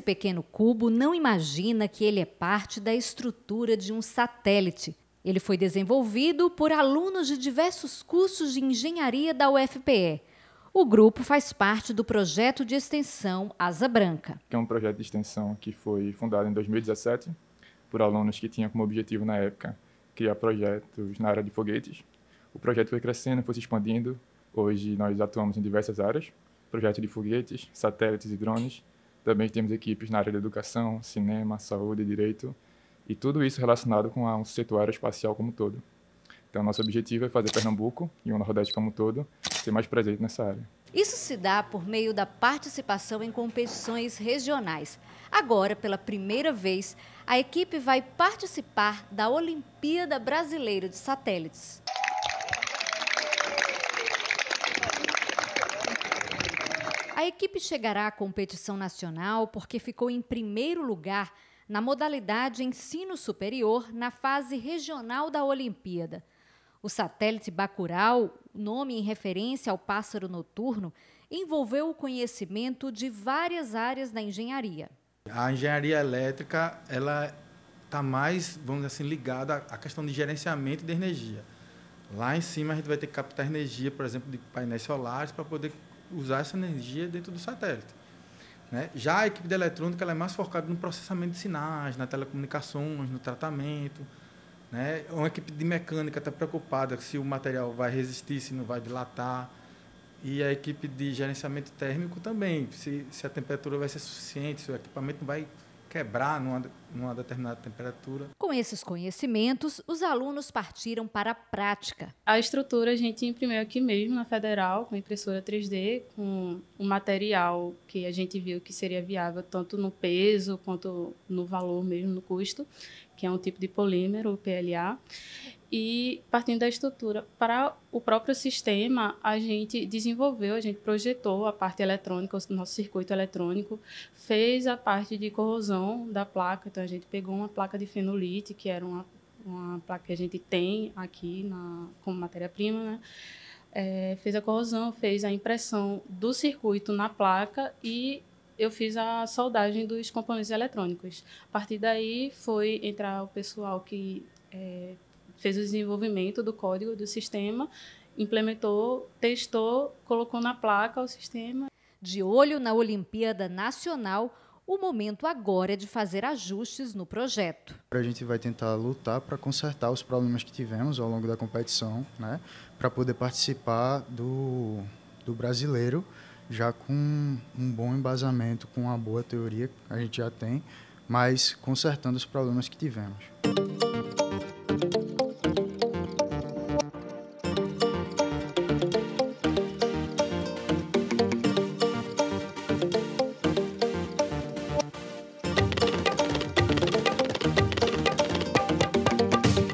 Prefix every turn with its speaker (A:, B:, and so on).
A: Esse pequeno cubo não imagina que ele é parte da estrutura de um satélite. Ele foi desenvolvido por alunos de diversos cursos de engenharia da UFPE. O grupo faz parte do projeto de extensão Asa Branca.
B: Que é um projeto de extensão que foi fundado em 2017 por alunos que tinham como objetivo, na época, criar projetos na área de foguetes. O projeto foi crescendo, foi se expandindo. Hoje nós atuamos em diversas áreas: projeto de foguetes, satélites e drones também temos equipes na área de educação, cinema, saúde, direito, e tudo isso relacionado com o setor aeroespacial como um todo. Então, nosso objetivo é fazer Pernambuco e o Nordeste como um todo ser mais presente nessa área.
A: Isso se dá por meio da participação em competições regionais. Agora, pela primeira vez, a equipe vai participar da Olimpíada Brasileira de Satélites. A equipe chegará à competição nacional porque ficou em primeiro lugar na modalidade ensino superior na fase regional da Olimpíada. O satélite Bacurau, nome em referência ao pássaro noturno, envolveu o conhecimento de várias áreas da engenharia.
C: A engenharia elétrica, ela está mais, vamos dizer assim, ligada à questão de gerenciamento de energia. Lá em cima a gente vai ter que captar energia, por exemplo, de painéis solares para poder usar essa energia dentro do satélite. Né? Já a equipe de eletrônica é mais focada no processamento de sinais, na telecomunicações, no tratamento. Né? Uma equipe de mecânica está preocupada se o material vai resistir, se não vai dilatar. E a equipe de gerenciamento térmico também, se, se a temperatura vai ser suficiente, se o equipamento não vai quebrar numa, numa determinada temperatura.
A: Com esses
D: conhecimentos, os alunos partiram para a prática. A estrutura a gente imprimiu aqui mesmo na Federal, com impressora 3D, com o um material que a gente viu que seria viável tanto no peso quanto no valor mesmo, no custo, que é um tipo de polímero, o PLA. E partindo da estrutura para o próprio sistema, a gente desenvolveu, a gente projetou a parte eletrônica, o nosso circuito eletrônico, fez a parte de corrosão da placa. Então, a gente pegou uma placa de fenolite, que era uma, uma placa que a gente tem aqui na, como matéria-prima, né? É, fez a corrosão, fez a impressão do circuito na placa e eu fiz a soldagem dos componentes eletrônicos. A partir daí foi entrar o pessoal que é, fez o desenvolvimento do código do sistema, implementou, testou, colocou na placa o sistema. De olho na Olimpíada
A: Nacional, o momento agora é de fazer ajustes no projeto.
C: A gente vai tentar lutar para consertar os problemas que tivemos ao longo da competição, né? para poder participar do, do brasileiro já com um bom embasamento, com uma boa teoria que a gente já tem, mas consertando os problemas que tivemos.